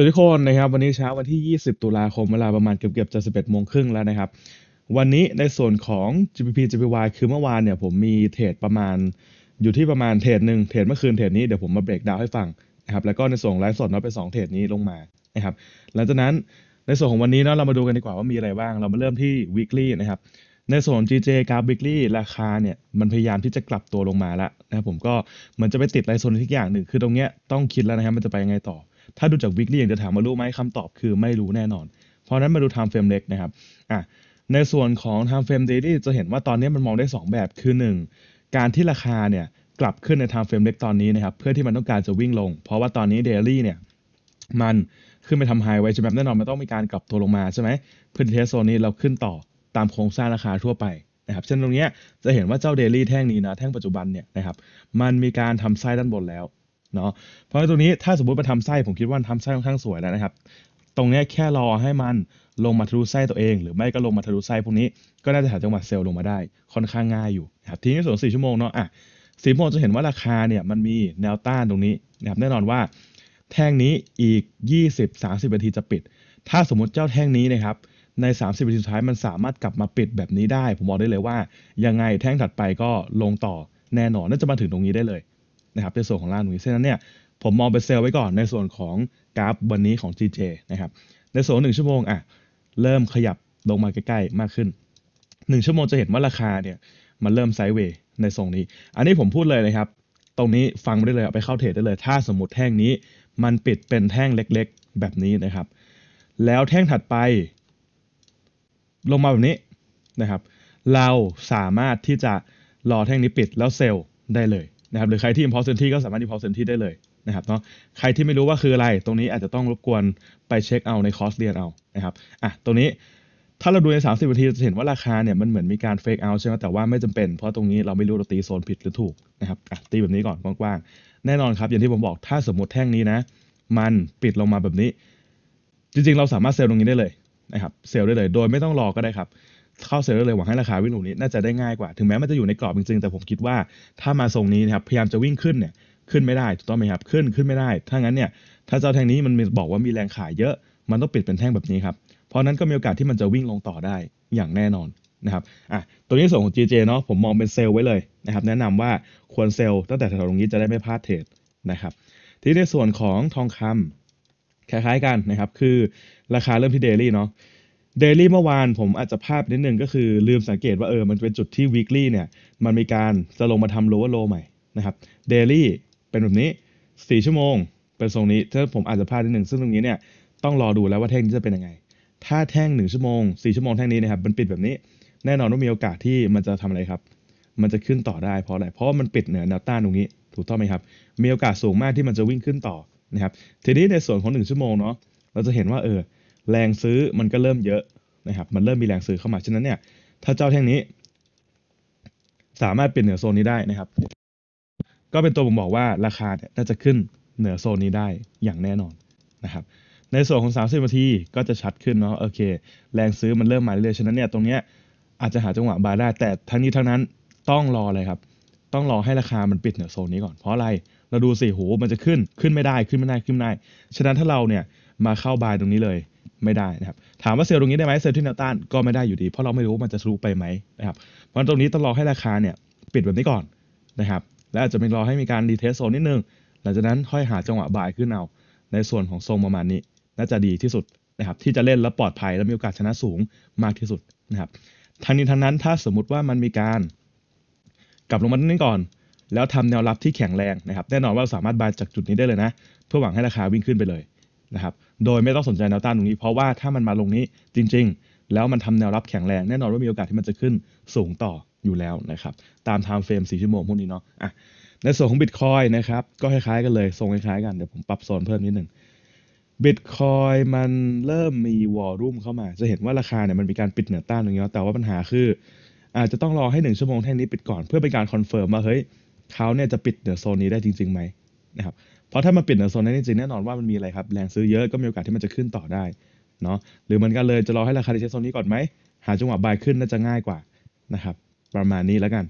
วัสดีทุกคนนะครับวันนี้เช้าวันที่ 20 ตุลาคมเวลาประมาณเกือบๆจะ 11 โมงครึ่งแล้วนะครับวันนี้ในส่วนของ g p p GPY คือเมื่อวานเนี่ยผมมีเทรดประมาณ อยู่ที่ประมาณเทรดหนึ่งเทรดเมื่อคืนเทรดนี้ เดี๋ยวผมมาเบรกดาวให้ฟังนะครับแล้วก็ในส่วนไลฟ์สดเนาะไป 2 เทรดนี้ลงมานะครับหลังจากนั้นในส่วนของวันนี้เนาะเรามาดูกันดีกว่าว่ามีอะไรบ้างเรามาเริ่มที่ weekly นะครับในส่วน GJ กราฟ weekly ราคาเนี่ยมันพยายามที่จะกลับตัวลงมาแล้วนะครับผมก็มันจะไปติดไลฟ์โซนที่อย่างหนึ่งคือตรงเนี้ยต้องคิดแล้วนะครับมันจะไปยังไงต่อถ้าดูจากวิกนี่อยัางจะถามมารู้ไหมคำตอบคือไม่รู้แน่นอน เพราะนั้นมาดูไทม์เฟรมเล็กนะครับอ่ะในส่วนของไทม์เฟรมเดลี่จะเห็นว่าตอนนี้มันมองได้ 2 แบบคือ 1 การที่ราคาเนี่ยกลับขึ้นในไทม์เฟรมเล็กตอนนี้นะครับเพื่อที่มันต้องการจะวิ่งลง เพราะว่าตอนนี้เดลี่เนี่ยมันขึ้นไปทำไฮไว้ใช่ไหมแน่นอนมันต้องมีการกลับตัวลงมาใช่ไหมเพื่อเทสโซนนี้เราขึ้นต่อตามโครงสร้างราคาทั่วไปนะครับ เช่นตรงนี้จะเห็นว่าเจ้าเดลี่แท่งนี้นะแท่งปัจจุบันเนี่ยนะครับมันมีการทำไส้ด้านบนแล้วเนาะเพราะตัวนี้ถ้าสมมติมาทำไส้ผมคิดว่าทำไส้ค่อนข้างสวยแล้วนะครับ ตรงนี้แค่รอให้มันลงมาทะลุไส้ตัวเอง หรือไม่ก็ลงมาทะลุไส้พวกนี้ก็น่าจะหาจังหวะเซลล์ลงมาได้ค่อนข้างง่ายอยู่นะครับทีนี้ส่วนสี่ชั่วโมงเนาะอ่ะสี่ชั่วโมงจะเห็นว่าราคาเนี่ยมันมีแนวต้านตรงนี้นะครับแน่นอนว่าแท่งนี้อีก 20-30นาทีจะปิด ถ้าสมมติเจ้าแท่งนี้นะครับใน 30วินสุดท้ายมันสามารถกลับมาปิดแบบนี้ได้ ผมบอกได้เลยว่า ยังไงแท่งถัดไปก็ลงต่อแน่นอนน่าจะมาถึงตรงนี้ได้เลยะครับในส่วนของลาหนุยเส้นนั้นเนี่ย ผมมองไปเซลล์ไว้ก่อนในส่วนของกราฟวันนี้ของ GJ นะครับ ในส่วนหนึ่งชั่วโมงอ่ะ เริ่มขยับลงมาใกล้ๆ มากขึ้น1ชั่วโมงจะเห็นว่าราคาเนี่ยมันเริ่มไซด์เวย์ในทรงนี้ อันนี้ผมพูดเลยนะครับ ตรงนี้ฟังได้เลยเอาไปเข้าเทรดได้เลย ถ้าสมมติแท่งนี้ มันปิดเป็นแท่งเล็กๆแบบนี้นะครับ แล้วแท่งถัดไป ลงมาแบบนี้นะครับ เราสามารถที่จะรอแท่งนี้ปิดแล้วเซลล์ได้เลยนะครับหรือใครที่ i m p u l s e n t r y ก็สามารถ i m p u l s e n t r y ได้เลยนะครับเนาะใครที่ไม่รู้ว่าคืออะไร ตรงนี้อาจจะต้องรบกวนไปเช็คเอาในคอร์สเรียนเอานะครับอ่ะตรงนี้ถ้าเราดูใน 30นาทีจะเห็นว่าราคาเนี่ยมันเหมือนมีการเฟกเอาใช่ไหมแต่ว่าไม่จำเป็น เพราะตรงนี้เราไม่รู้เราตีโซนผิดหรือถูกนะครับอ่ะตีแบบนี้ก่อนกว้างๆแน่นอนครับ อย่างที่ผมบอกถ้าสมมติแท่งนี้นะ มันปิดลงมาแบบนี้ จริงๆ เราสามารถเซลล์ตรงนี้ได้เลยนะครับ เซลล์ได้เลย โดยไม่ต้องรอก็ได้ครับเข้าเลล์เลยหวังให้ราคาวิ่งหนุนี้น่าจะได้ง่ายกว่า ถึงแม้มันจะอยู่ในกรอบจริงๆแต่ผมคิดว่าถ้ามาทรงนี้นะครับพยายามจะวิ่งขึ้นเนี่ยขึ้นไม่ได้ถูกต้องไหมครับขึ้นขึ้นไม่ได้ถ้างั้นเนี่ย ถ้าเจ้าแท่งนี้มันบอกว่ามีแรงขายเยอะมันต้องปิดเป็นแท่งแบบนี้ครับเพราะนั้นก็มีโอกาสที่มันจะวิ่งลงต่อได้อย่างแน่นอนนะครับอ่ะตัวนี้ส่งของ GJ เนาะผมมองเป็นเซลล์ไว้เลยนะครับ แนะนำว่าควรเซลล์ตั้งแต่แถวตรงนี้จะได้ไม่พลาดเทรดนะครับ ที่ในส่วนของทองคำ คล้าย ๆกันนะครับคือราคาเริ่มที่เดลี่เนาะเดลี่เมื่อวานผมอาจจะภาพนิดนึงก็คือลืมสังเกตว่าเออมันเป็นจุดที่ weekly เนี่ย มันมีการจะลงมาทำ lower low ใหม่นะครับ daily เป็นแบบนี้ 4 ชั่วโมง เป็นทรงนี้ถ้าผมอาจจะพลาดนิดนึง ซึ่งตรงนี้เนี่ยต้องรอดูแล้วว่าแท่งนี้จะเป็นยังไง ถ้าแท่ง 1 ชั่วโมง 4 ชั่วโมงแท่งนี้นะครับมันปิดแบบนี้ แน่นอนว่ามีโอกาสที่มันจะทำอะไรครับ มันจะขึ้นต่อได้เพราะอะไรเพราะมันปิดเหนือแนวต้านตรงนี้ถูกต้องไหมครับมีโอกาสสูงมากที่มันจะวิ่งขึ้นต่อนะครับทีนี้ในส่วนของ1ชั่วโมงเนาะเราจะเห็นว่าเออแรงซื้อมันก็เริ่มเยอะนะครับ มันเริ่มมีแรงซื้อเข้ามา ฉะนั้นเนี่ย ถ้าเจ้าแท่งนี้ สามารถเป็นเหนือโซนนี้ได้นะครับ ก็เป็นตัวผมบอกว่าราคาเนี่ยน่าจะขึ้นเหนือโซนนี้ได้อย่างแน่นอนนะครับ ในส่วนของ30นาทีก็จะชัดขึ้นเนาะ โอเค แรงซื้อมันเริ่มมาเรื่อยๆ ฉะนั้นเนี่ย ตรงเนี้ยอาจจะหาจังหวะบาได้ แต่ทั้งนี้ทั้งนั้นต้องรอเลยครับ ต้องรอให้ราคามันปิดเหนือโซนนี้ก่อน เพราะอะไร เราดูสิโหมันจะขึ้น ขึ้นไม่ได้ ขึ้นไม่ได้ ขึ้นไม่ได้ ฉะนั้นถ้าเราเนี่ยมาเข้าบายตรงนี้เลยไม่ได้นะครับถามว่าเซลล์ตรงนี้ได้ไหมเซลล์ที่แนวต้านก็ไม่ได้อยู่ดีเพราะเราไม่รู้ว่ามันจะทะลุไปไหมนะครับเพราะตรงนี้ต้องรอให้ราคาเนี่ยปิดแบบนี้ก่อนนะครับ และอาจจะเป็นรอให้มีการดีเทสโซนนิดนึง หลังจากนั้นค่อยหาจังหวะบ่ายขึ้นเอา ในส่วนของทรงประมาณนี้ น่าจะดีที่สุดนะครับ ที่จะเล่นแล้วปลอดภัยและมีโอกาสชนะสูงมากที่สุดนะครับทังนี้ทังนั้นถ้าสมมุติว่ามันมีการกลับลงมาตรงนี้ก่อน แล้วทำแนวรับที่แข็งแรงนะครับแน่นอนว่าสามารถบายจากจุดนี้ได้เลยนะเพื่อหวังให้ราคาวิ่งขึ้นไปเลยนะครับโดยไม่ต้องสนใจแนวต้านตรงนี้เพราะว่าถ้ามันมาลงนี้จริงๆ แล้วมันทำแนวรับแข็งแรง แน่นอนว่ามีโอกาสที่มันจะขึ้นสูงต่ออยู่แล้วนะครับ ตามไทม์เฟรมสี่ชั่วโมงพวกนี้เนาะอ่ะในส่วนของบิตคอยนะครับก็คล้ายๆกันเลยทรงคล้ายๆกันเดี๋ยวผมปรับโซนเพิ่มนิดหนึ่งบิตคอยมันเริ่มมีวอลุ่มเข้ามา จะเห็นว่าราคาเนี่ยมันมีการปิดเหนือต้านตรงนี้แต่ว่าปัญหาคือ อาจจะต้องรอให้ 1 ชั่วโมงแท่งนี้ปิดก่อนเพื่อเป็นการคอนเฟิร์มว่าเฮ้ยเขาเนี่ยจะปิดเหนือโซนนี้ได้จริงๆไหมนะครับเพราะถ้ามันปิดโซนนั้นจริงแน่นอนว่ามันมีอะไรครับ แรงซื้อเยอะก็มีโอกาสที่มันจะขึ้นต่อได้เนาะหรือมันก็เลยจะรอให้ราคาในเชตโซนนี้ก่อนไหม หาจังหวะบายขึ้นน่าจะง่ายกว่านะครับประมาณนี้แล้วกัน